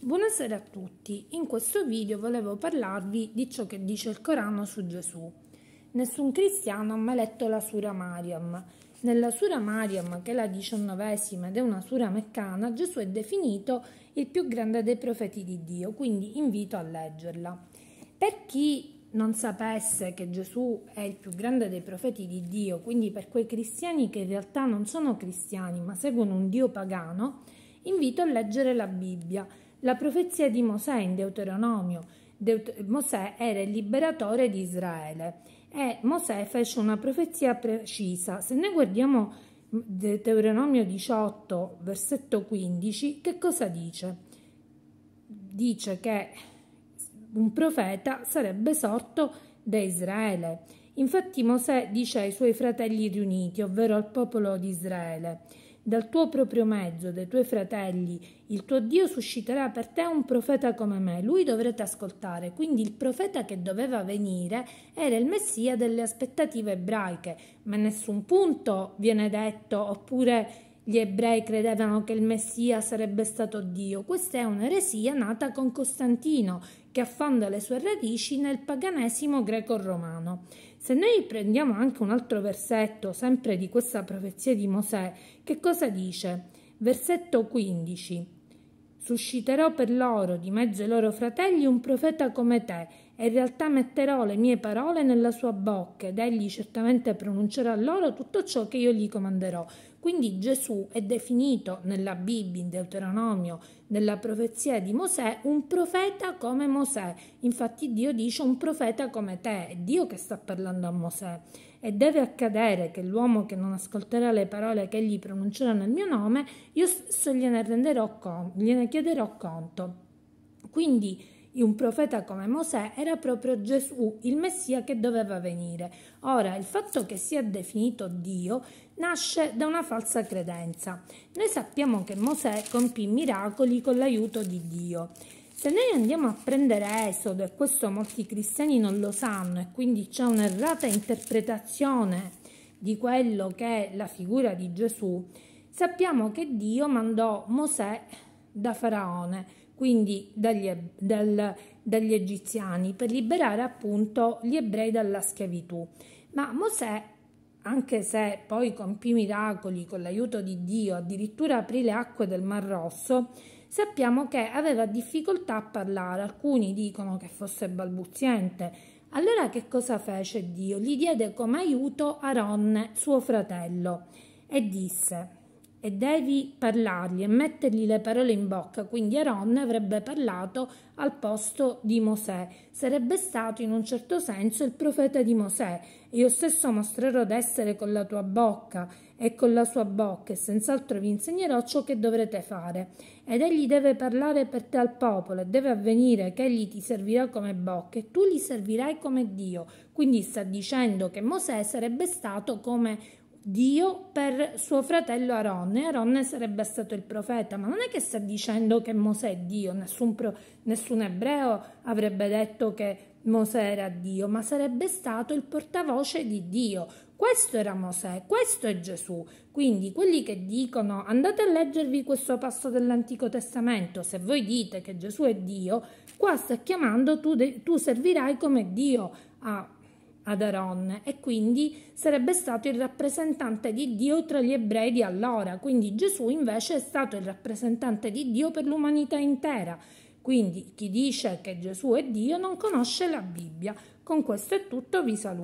Buonasera a tutti, in questo video volevo parlarvi di ciò che dice il Corano su Gesù. Nessun cristiano ha mai letto la Sura Mariam. Nella Sura Mariam, che è la diciannovesima ed è una Sura meccana, Gesù è definito il più grande dei profeti di Dio, quindi invito a leggerla. Per chi non sapesse che Gesù è il più grande dei profeti di Dio, quindi per quei cristiani che in realtà non sono cristiani ma seguono un Dio pagano, invito a leggere la Bibbia la profezia di Mosè in Deuteronomio. Deut- Mosè era il liberatore di Israele e Mosè fece una profezia precisa. Se noi guardiamo Deuteronomio 18, versetto 15, che cosa dice? Dice che un profeta sarebbe sorto da Israele. Infatti Mosè dice ai suoi fratelli riuniti, ovvero al popolo di Israele, dal tuo proprio mezzo, dai tuoi fratelli, il tuo Dio susciterà per te un profeta come me, lui dovrete ascoltare. Quindi il profeta che doveva venire era il Messia delle aspettative ebraiche, ma a nessun punto viene detto oppure gli ebrei credevano che il Messia sarebbe stato Dio. Questa è un'eresia nata con Costantino, che affonda le sue radici nel paganesimo greco-romano. Se noi prendiamo anche un altro versetto, sempre di questa profezia di Mosè, che cosa dice? Versetto 15. Susciterò per loro, di mezzo ai loro fratelli, un profeta come te, e in realtà metterò le mie parole nella sua bocca ed egli certamente pronuncerà loro tutto ciò che io gli comanderò. Quindi Gesù è definito nella Bibbia, in Deuteronomio, nella profezia di Mosè, un profeta come Mosè. Infatti Dio dice un profeta come te, è Dio che sta parlando a Mosè. E deve accadere che l'uomo che non ascolterà le parole che egli pronuncerà nel mio nome, io stesso gliene renderò conto, gliene chiederò conto. Quindi un profeta come Mosè era proprio Gesù, il Messia che doveva venire. Ora, il fatto che sia definito Dio nasce da una falsa credenza. Noi sappiamo che Mosè compì miracoli con l'aiuto di Dio. Se noi andiamo a prendere Esodo, e questo molti cristiani non lo sanno, e quindi c'è un'errata interpretazione di quello che è la figura di Gesù, sappiamo che Dio mandò Mosè da Faraone quindi dagli, dal, dagli egiziani, per liberare appunto gli ebrei dalla schiavitù. Ma Mosè, anche se poi compì miracoli con l'aiuto di Dio, addirittura aprì le acque del Mar Rosso, sappiamo che aveva difficoltà a parlare, alcuni dicono che fosse balbuziente. Allora che cosa fece Dio? Gli diede come aiuto Aaron, suo fratello, e disse e devi parlargli e mettergli le parole in bocca. Quindi Aaron avrebbe parlato al posto di Mosè, sarebbe stato in un certo senso il profeta di Mosè. Io stesso mostrerò d'essere con la tua bocca e con la sua bocca, e senz'altro vi insegnerò ciò che dovrete fare. Ed egli deve parlare per te al popolo, e deve avvenire che egli ti servirà come bocca, e tu gli servirai come Dio. Quindi sta dicendo che Mosè sarebbe stato come Dio per suo fratello Aronne. Aronne sarebbe stato il profeta, ma non è che sta dicendo che Mosè è Dio, nessun, pro, nessun ebreo avrebbe detto che Mosè era Dio, ma sarebbe stato il portavoce di Dio. Questo era Mosè, questo è Gesù. Quindi quelli che dicono andate a leggervi questo passo dell'Antico Testamento, se voi dite che Gesù è Dio, qua sta chiamando tu, tu servirai come Dio a ad Aaron e quindi sarebbe stato il rappresentante di Dio tra gli ebrei di allora, quindi Gesù invece è stato il rappresentante di Dio per l'umanità intera. Quindi chi dice che Gesù è Dio non conosce la Bibbia. Con questo è tutto, vi saluto.